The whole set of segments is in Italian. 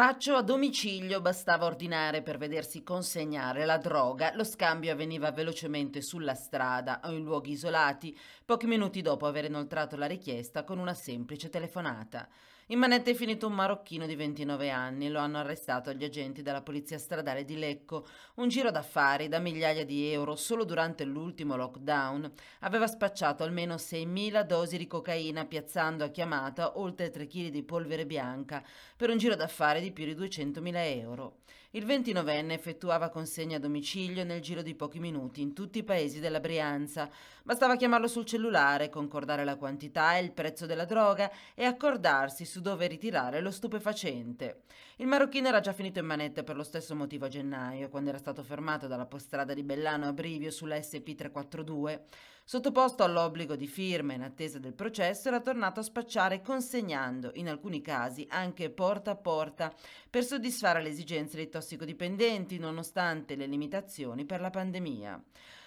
spaccio a domicilio bastava ordinare per vedersi consegnare la droga, lo scambio avveniva velocemente sulla strada o in luoghi isolati, pochi minuti dopo aver inoltrato la richiesta con una semplice telefonata. In manette è finito un marocchino di 29 anni, lo hanno arrestato gli agenti della polizia stradale di Lecco. Un giro d'affari da migliaia di euro solo durante l'ultimo lockdown aveva spacciato almeno 6.000 dosi di cocaina piazzando a chiamata oltre 3 kg di polvere bianca per un giro d'affari di di più di 200.000 euro. Il 29enne effettuava consegne a domicilio nel giro di pochi minuti in tutti i paesi della Brianza. Bastava chiamarlo sul cellulare, concordare la quantità e il prezzo della droga e accordarsi su dove ritirare lo stupefacente. Il marocchino era già finito in manette per lo stesso motivo a gennaio, quando era stato fermato dalla postrada di Bellano a Brivio sulla SP342. Sottoposto all'obbligo di firma in attesa del processo, era tornato a spacciare consegnando, in alcuni casi, anche porta a porta per soddisfare le esigenze dei tossicodipendenti nonostante le limitazioni per la pandemia.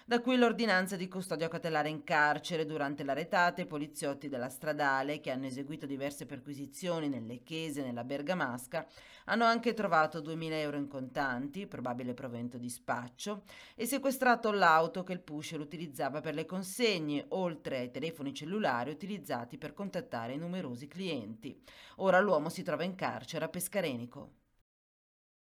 Da qui l'ordinanza di custodia cautelare in carcere durante la retata i poliziotti della stradale che hanno eseguito diverse perquisizioni nelle chiese e nella bergamasca hanno anche trovato 2000 euro in contanti, probabile provento di spaccio, e sequestrato l'auto che il pusher utilizzava per le consegne, oltre ai telefoni cellulari utilizzati per contattare numerosi clienti. Ora l'uomo si trova in carcere a Pescarenico.